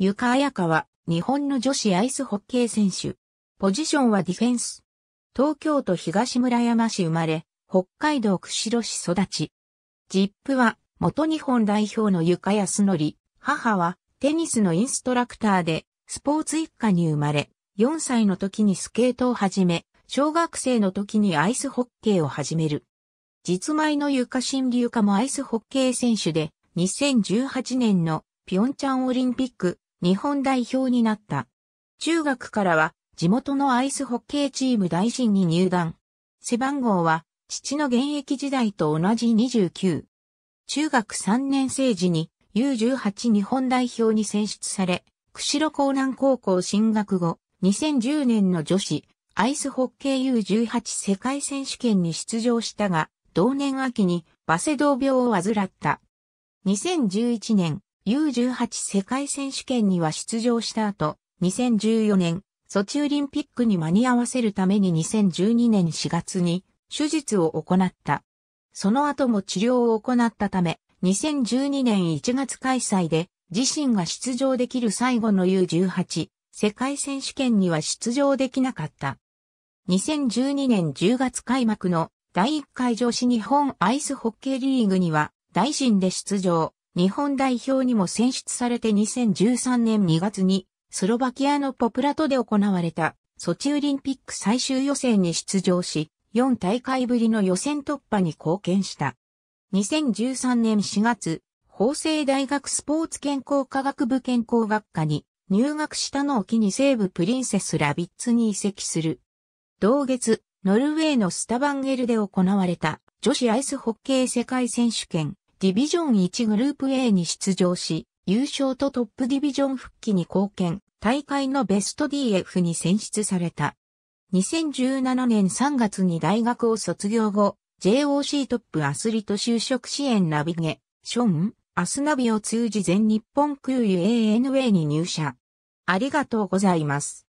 ゆかあやかは、日本の女子アイスホッケー選手。ポジションはディフェンス。東京都東村山市生まれ、北海道釧路市育ち。ジップは、元日本代表のゆかやすのり、母は、テニスのインストラクターで、スポーツ一家に生まれ、4歳の時にスケートを始め、小学生の時にアイスホッケーを始める。実米のゆか新流かもアイスホッケー選手で、2018年のピョンチャンオリンピック日本代表になった。中学からは地元のアイスホッケーチーム大臣に入団。背番号は父の現役時代と同じ29。中学3年生時に U18 日本代表に選出され、釧路江南高校進学後、2010年の女子アイスホッケー U18 世界選手権に出場したが、同年秋にバセドウ病を患った。2011年、U18 世界選手権には出場した後、2014年、ソチオリンピックに間に合わせるために2012年4月に手術を行った。その後も治療を行ったため、2012年1月開催で自身が出場できる最後の U18 世界選手権には出場できなかった。2012年10月開幕の第1回女子日本アイスホッケーリーグには大臣で出場。日本代表にも選出されて2013年2月にスロバキアのポプラトで行われたソチオリンピック最終予選に出場し、4大会ぶりの予選突破に貢献した。2013年4月、法政大学スポーツ健康科学部健康学科に入学したのを機に西部プリンセスラビッツに移籍する。同月、ノルウェーのスタバンゲルで行われた女子アイスホッケー世界選手権ディビジョン1グループ A に出場し、優勝とトップディビジョン復帰に貢献、大会のベスト DF に選出された。2017年3月に大学を卒業後、JOC トップアスリート就職支援ナビゲ、ション、アスナビを通じ全日本空輸 ANA に入社。ありがとうございます。